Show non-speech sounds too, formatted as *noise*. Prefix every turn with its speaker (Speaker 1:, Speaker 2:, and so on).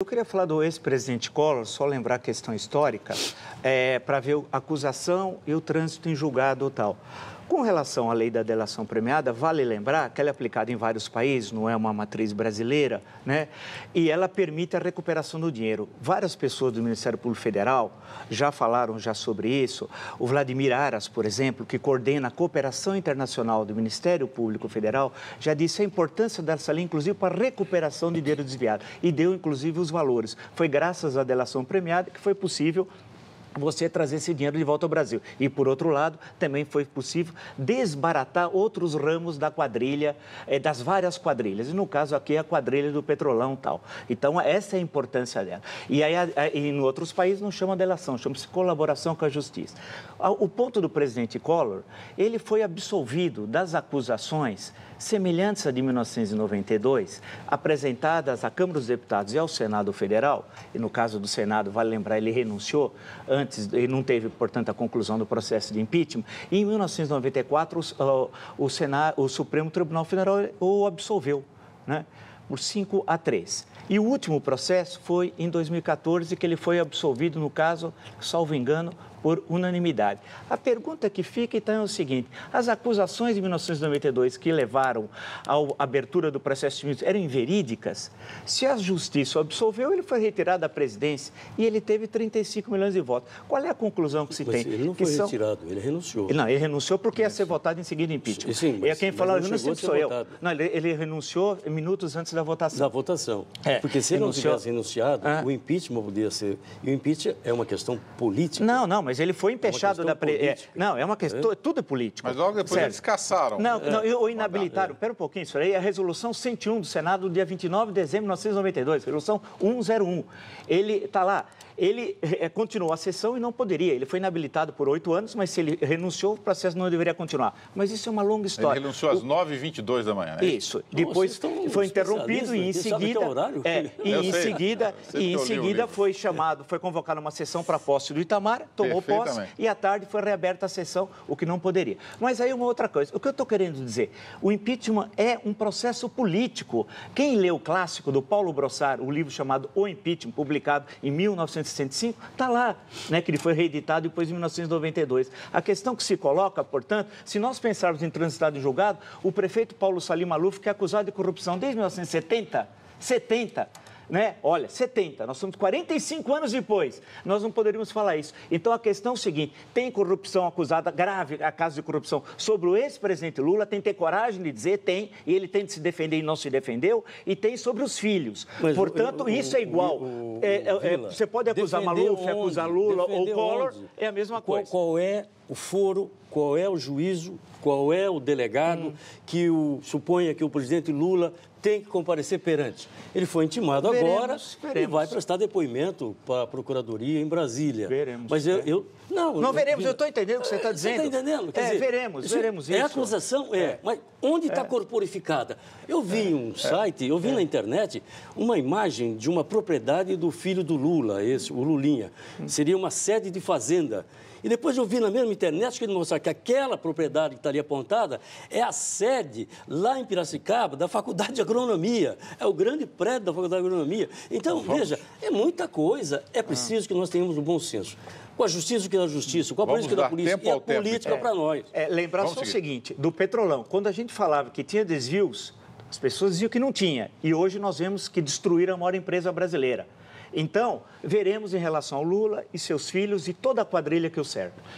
Speaker 1: Eu queria falar do ex-presidente Collor, só lembrar a questão histórica, é, para ver a acusação e o trânsito em julgado tal. Com relação à lei da delação premiada, vale lembrar que ela é aplicada em vários países, não é uma matriz brasileira, né? E ela permite a recuperação do dinheiro. Várias pessoas do Ministério Público Federal já falaram já sobre isso. O Vladimir Aras, por exemplo, que coordena a cooperação internacional do Ministério Público Federal, já disse a importância dessa lei, inclusive para a recuperação de dinheiro desviado. E deu, inclusive, os valores. Foi graças à delação premiada que foi possível você trazer esse dinheiro de volta ao Brasil. E, por outro lado, também foi possível desbaratar outros ramos da quadrilha, eh, das várias quadrilhas. E, no caso aqui, a quadrilha do petrolão e tal. Então, essa é a importância dela. E aí, em outros países, não chama delação, chama-se colaboração com a justiça. O ponto do presidente Collor, ele foi absolvido das acusações semelhantes à de 1992, apresentadas à Câmara dos Deputados e ao Senado Federal, e no caso do Senado, vale lembrar, ele renunciou antes e não teve, portanto, a conclusão do processo de impeachment. E em 1994, o, o, Senado, o Supremo Tribunal Federal o absolveu. Né? por 5 a 3. E o último processo foi em 2014, que ele foi absolvido, no caso, salvo engano, por unanimidade. A pergunta que fica então é o seguinte: as acusações de 1992 que levaram à abertura do processo de ministro eram inverídicas? Se a justiça o absolveu, ele foi retirado da presidência e ele teve 35 milhões de votos. Qual é a conclusão que se mas tem? Ele não que foi são... retirado, ele renunciou. Não, ele renunciou porque ia ser votado em seguida impeachment. Sim, mas, e quem falou, não, sou eu. Não, ele, ele renunciou minutos antes da da votação. Da votação. É. Porque se ele não tivesse
Speaker 2: enunciado, ah. É. o impeachment poderia ser. E o impeachment é uma questão política. Não, não, mas ele foi é empechado
Speaker 1: é da. Pre... É, não, é uma questão. É. Tudo é político. Mas logo depois certo. eles caçaram. Não, não ou inabilitaram. Pera um pouquinho, isso aí a resolução 101 do Senado, dia 29 de dezembro de 1992, resolução 101. Ele está lá. Ele eh, continuou a sessão e não poderia. Ele foi inabilitado por oito anos, mas se ele renunciou, o processo não deveria continuar. Mas isso é uma longa história. Ele renunciou o... às 9h22 da manhã, né? Isso. Nossa, Depois foi interrompido e em seguida. É, e em seguida, *laughs* e em seguida foi chamado, foi convocado uma sessão para posse do Itamar, tomou posse e à tarde foi reaberta a sessão, o que não poderia. Mas aí uma outra coisa. O que eu estou querendo dizer? O impeachment é um processo político. Quem lê o clássico do Paulo Brossard, o livro chamado O Impeachment, publicado em 19 está lá, né, que ele foi reeditado depois de 1992. A questão que se coloca, portanto, se nós pensarmos em transitado em julgado, o prefeito Paulo Salim Maluf, que é acusado de corrupção desde 1970, 70, né? Olha, 70, nós somos 45 anos depois, nós não poderíamos falar isso. Então a questão é a seguinte: tem corrupção acusada grave, a caso de corrupção sobre o ex-presidente Lula, tem que ter coragem de dizer, tem, e ele tem de se defender e não se defendeu, e tem sobre os filhos. Mas Portanto, o, o, isso é igual. O, é, é, é você pode acusar Maluf, onde? acusar Lula defender ou Collor, onde? é a mesma coisa. Qual, qual,
Speaker 2: é o foro, qual é o juízo, qual é o delegado hum. que o, suponha que o presidente Lula tem que comparecer perante. Ele foi intimado veremos, agora veremos. e vai prestar depoimento para a Procuradoria em Brasília. Veremos. Mas eu. É. eu não, não veremos, eu estou entendendo o que você está tá dizendo. Você está entendendo? Quer é, dizer, veremos, isso, veremos é isso. É acusação? É. é. Mas onde está é. corporificada? Eu vi é. um site, eu vi na internet uma imagem de uma propriedade do filho do Lula, esse, o Lulinha. Hum. Seria uma sede de fazenda. E depois eu vi na mesma internet que ele mostrava que aquela propriedade que estaria tá apontada é a sede, lá em Piracicaba, da Faculdade de Agronomia. É o grande prédio da Faculdade de Agronomia. Então, então Vamos. veja, é muita coisa. É preciso ah. que nós tenhamos um bom senso. Com a justiça que é a justiça, com a Vamos política que é polícia e a política é. Então. para
Speaker 1: nós. É, lembrar Vamos só seguir. o seguinte, do Petrolão. Quando a gente falava que tinha desvios, as pessoas diziam que não tinha. E hoje nós vemos que destruíram a maior empresa brasileira. Então, veremos em relação ao Lula e seus filhos e toda a quadrilha que o cerca.